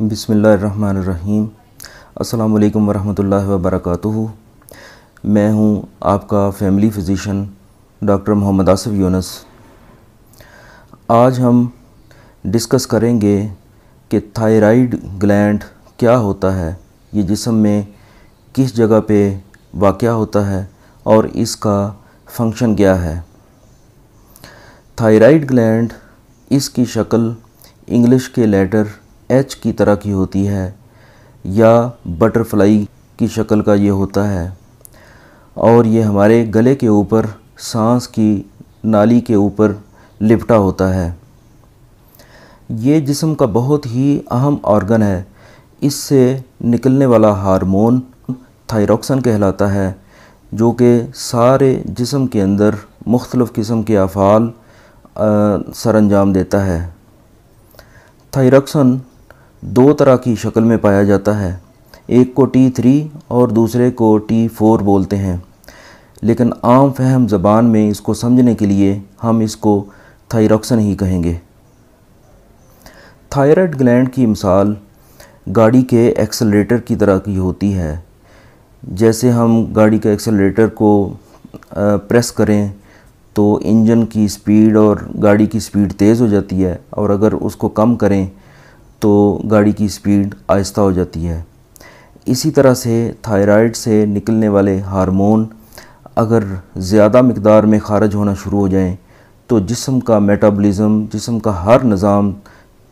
बिसमीम अल्लाम वरहमल वबरक मैं हूं आपका family physician doctor Mohammad Asif Younus आज हम डिस्कस करेंगे कि थायराइड ग्लैंड क्या होता है ये जिसम में किस जगह पे वाक़ होता है और इसका फंक्शन क्या है थायराइड ग्लैंड इसकी शक्ल इंग्लिश के लेटर एच की तरह की होती है या बटरफ्लाई की शक्ल का ये होता है और ये हमारे गले के ऊपर सांस की नाली के ऊपर लिपटा होता है ये जिसम का बहुत ही अहम ऑर्गन है इससे निकलने वाला हार्मोन थायरॉक्सन कहलाता है जो कि सारे जिसम के अंदर मुख्तलफ़ किस्म के अफ़ाल सर अंजाम देता है थायरॉक्सन दो तरह की शक्ल में पाया जाता है एक को टी थ्री और दूसरे को टी फोर बोलते हैं लेकिन आम फहम ज़बान में इसको समझने के लिए हम इसको थायरॉक्सन ही कहेंगे थायराइड ग्लैंड की मिसाल गाड़ी के एक्सलेटर की तरह की होती है जैसे हम गाड़ी के एक्सलेटर को प्रेस करें तो इंजन की स्पीड और गाड़ी की स्पीड तेज़ हो जाती है और अगर उसको कम करें तो गाड़ी की स्पीड आहिस्ता हो जाती है इसी तरह से थायराइड से निकलने वाले हार्मोन अगर ज़्यादा मकदार में खारज होना शुरू हो जाएं तो जिसम का मेटाबॉलिज्म जिसम का हर निज़ाम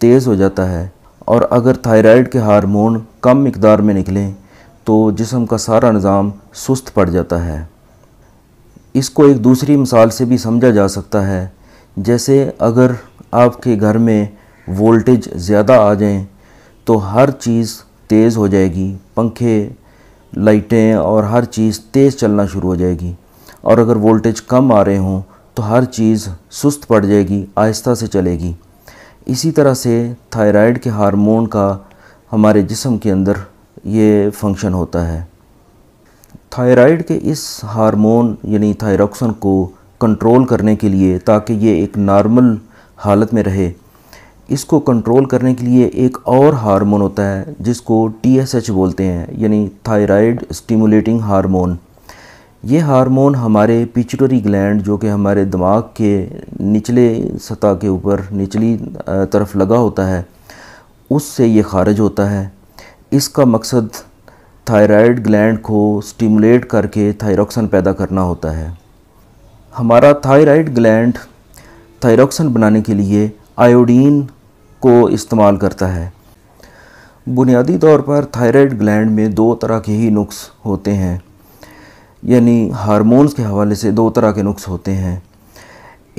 तेज़ हो जाता है और अगर थायराइड के हार्मोन कम मकदार में निकलें तो जिसम का सारा निज़ाम सुस्त पड़ जाता है इसको एक दूसरी मिसाल से भी समझा जा सकता है जैसे अगर आपके घर में वोल्टेज ज़्यादा आ जाए तो हर चीज़ तेज़ हो जाएगी पंखे लाइटें और हर चीज़ तेज़ चलना शुरू हो जाएगी और अगर वोल्टेज कम आ रहे हों तो हर चीज़ सुस्त पड़ जाएगी आहिस्ता से चलेगी इसी तरह से थायराइड के हार्मोन का हमारे जिसम के अंदर ये फंक्शन होता है थायराइड के इस हार्मोन यानी थायरॉक्सन को कंट्रोल करने के लिए ताकि ये एक नॉर्मल हालत में रहे इसको कंट्रोल करने के लिए एक और हार्मोन होता है जिसको टीएसएच बोलते हैं यानी थायराइड स्टिमुलेटिंग हार्मोन ये हार्मोन हमारे पिचटरी ग्लैंड जो कि हमारे दिमाग के निचले सतह के ऊपर निचली तरफ लगा होता है उससे ये खारिज होता है इसका मकसद थायराइड ग्लैंड को स्टिमुलेट करके थायरोक्सन पैदा करना होता है हमारा थायराइड ग्लैंड थायरोक्सन बनाने के लिए आयोडीन को इस्तेमाल करता है बुनियादी तौर पर थायराइड ग्लैंड में दो तरह के ही नुक्स होते हैं यानी हार्मोन्स के हवाले से दो तरह के नुक्स होते हैं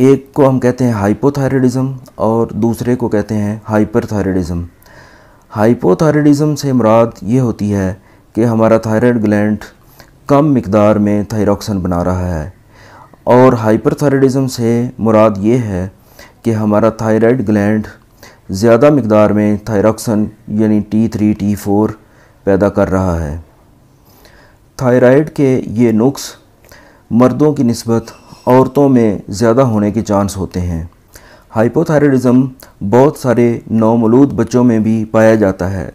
एक को हम कहते हैं हाइपोथायरेडिज़म और दूसरे को कहते हैं हाइपरथायरेडिज़म हाइपोथायरेडिज़म से मुराद ये होती है कि हमारा थायराइड ग्लैंड कम मकदार में थायरॉक्सन बना रहा है और हाइपरथायरेडिज़म से मुराद ये है कि हमारा थायराइड ग्लैंड ज़्यादा मकदार में थायरॉक्सन यानी टी थ्री टी फोर पैदा कर रहा है थायराइड के ये नुक्स मर्दों की नस्बत औरतों में ज़्यादा होने के चांस होते हैं हाइपोथायरॉयडिज़म बहुत सारे नौमलूद बच्चों में भी पाया जाता है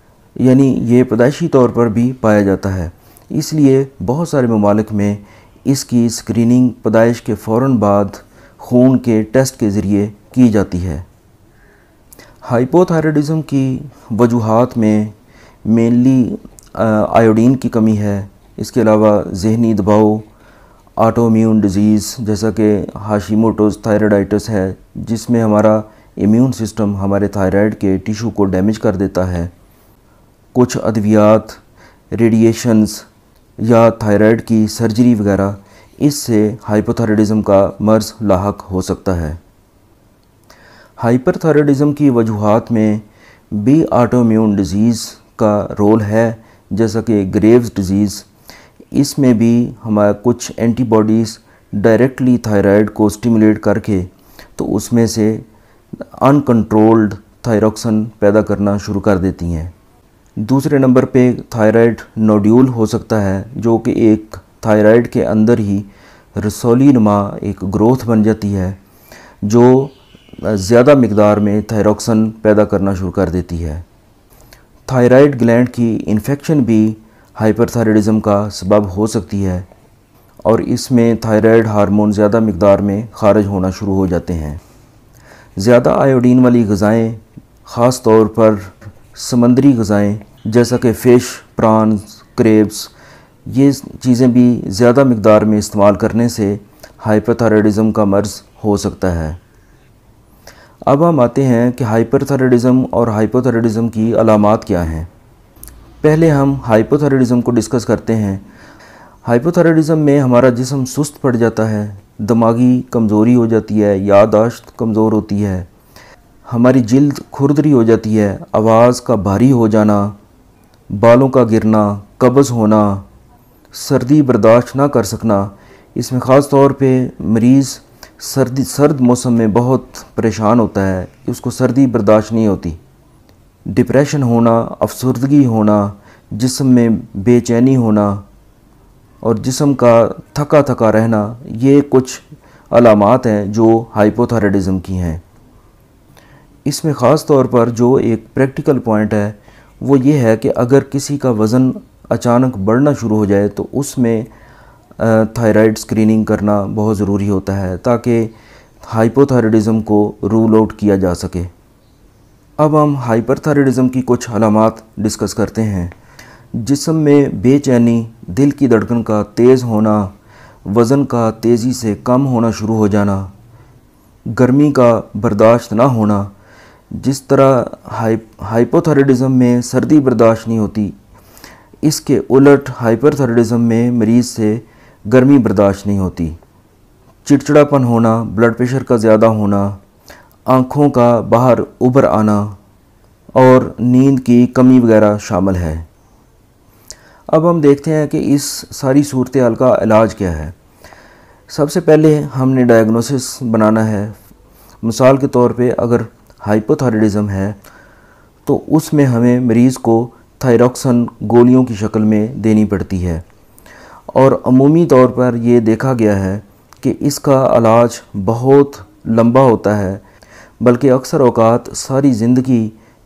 यानी ये पैदाइशी तौर पर भी पाया जाता है इसलिए बहुत सारे ममालिक में इसकी स्क्रीनिंग पैदाइश के फ़ौर बाद खून के टेस्ट के ज़रिए की जाती है हाइपोथायरेडिज़म की वजूहत में मेनली आयोडीन की कमी है इसके अलावा जहनी दबाव आटोम्यून डिजीज़ जैसा कि हाशीमोटोज थायराइटिस है जिसमें हमारा इम्यून सिस्टम हमारे थायराइड के टिशू को डैमेज कर देता है कुछ अद्वियात रेडिएशंस या थायराइड की सर्जरी वगैरह इससे हाइपोथायरडिज़म का मर्ज लाक हो सकता है हाइपरथायरॉयडिज़म की वजूहत में भी आटोम्यून डिज़ीज़ का रोल है जैसा कि ग्रेव्स डिज़ीज़ इसमें भी हमारा कुछ एंटीबॉडीज़ डायरेक्टली थायराइड को स्टिमुलेट करके तो उसमें से अनकंट्रोल्ड थायरॉक्सन पैदा करना शुरू कर देती हैं दूसरे नंबर पे थायराइड नोड्यूल हो सकता है जो कि एक थायराइड के अंदर ही रसोली नुमा एक ग्रोथ बन जाती है जो ज़्यादा मकदार में थायरॉक्सन पैदा करना शुरू कर देती है थायराइड ग्लैंड की इन्फेक्शन भी हाइपरथायरॉयडिज़म का सबब हो सकती है और इसमें थायराइड हार्मोन ज़्यादा मकदार में खारिज होना शुरू हो जाते हैं ज़्यादा आयोडीन वाली गज़ाएँ ख़ास तौर पर समंदरी गज़ाएँ जैसा कि फ़िश प्रॉन्स क्रेब्स ये चीज़ें भी ज़्यादा मकदार में इस्तेमाल करने से हाइपरथायरॉयडिज़म का मर्ज़ हो सकता है अब हम आते हैं कि हाइपरथायरॉयडिज्म और हाइपोथायरॉयडिज्म की अलामत क्या हैं पहले हम हाइपोथायरॉयडिज्म को डिस्कस करते हैं हाइपोथायरॉयडिज्म में हमारा जिसम सुस्त पड़ जाता है दिमागी कमज़ोरी हो जाती है यादाश्त कमज़ोर होती है हमारी जल्द खुरदरी हो जाती है आवाज़ का भारी हो जाना बालों का गिरना कब्ज़ होना सर्दी बर्दाश्त ना कर सकना इसमें ख़ास तौर पे मरीज़ सर्दी सर्द मौसम में बहुत परेशान होता है उसको सर्दी बर्दाश्त नहीं होती डिप्रेशन होना अफसरदगी होना जिसम में बेचैनी होना और जिसम का थका थका रहना ये कुछ अलामत हैं जो हाइपोथायरॉयडिज़म की हैं इसमें ख़ास तौर पर जो एक प्रैक्टिकल पॉइंट है वो ये है कि अगर किसी का वज़न अचानक बढ़ना शुरू हो जाए तो उसमें थायराइड स्क्रीनिंग करना बहुत ज़रूरी होता है ताकि हाइपोथायरॉयडिज़म को रूल आउट किया जा सके अब हम हाइपरथायरॉयडिज़म की कुछ अलामत डिस्कस करते हैं जिसम में बेचैनी दिल की धड़कन का तेज़ होना वज़न का तेज़ी से कम होना शुरू हो जाना गर्मी का बर्दाश्त ना होना जिस तरह हाइप में सर्दी बर्दाश्त नहीं होती इसके उलट हाइपरथायरॉयडिज़म में मरीज़ से गर्मी बर्दाश्त नहीं होती चिड़चिड़ापन होना ब्लड प्रेशर का ज़्यादा होना आँखों का बाहर उभर आना और नींद की कमी वगैरह शामिल है अब हम देखते हैं कि इस सारी सूरत हाल का इलाज क्या है सबसे पहले हमने डायग्नोसिस बनाना है मिसाल के तौर पे अगर हाइपोथायरॉयडिज्म है तो उसमें हमें मरीज़ को थायरॉक्सन गोलियों की शक्ल में देनी पड़ती है और अमूमी तौर पर ये देखा गया है कि इसका इलाज बहुत लंबा होता है बल्कि अक्सर अवकात सारी ज़िंदगी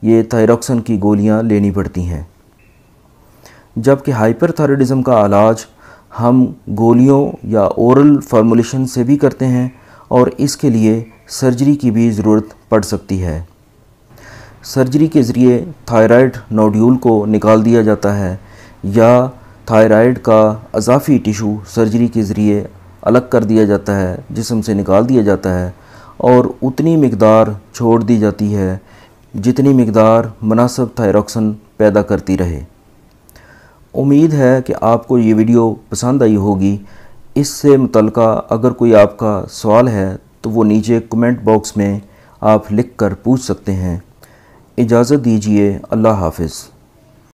ये थायरॉक्सन की गोलियां लेनी पड़ती हैं जबकि हाइपरथायरॉयडिज्म का इलाज हम गोलियों या ओरल फार्मोलेशन से भी करते हैं और इसके लिए सर्जरी की भी ज़रूरत पड़ सकती है सर्जरी के ज़रिए थायराइड नोड्यूल को निकाल दिया जाता है या थायराइड का अजाफी टिशू सर्जरी के ज़रिए अलग कर दिया जाता है जिसम से निकाल दिया जाता है और उतनी मकदार छोड़ दी जाती है जितनी मकदार मुनासब थायरॉक्सन पैदा करती रहे उम्मीद है कि आपको ये वीडियो पसंद आई होगी इससे मुतल अगर कोई आपका सवाल है तो वो नीचे कमेंट बॉक्स में आप लिख कर पूछ सकते हैं इजाज़त दीजिए अल्लाह हाफिज़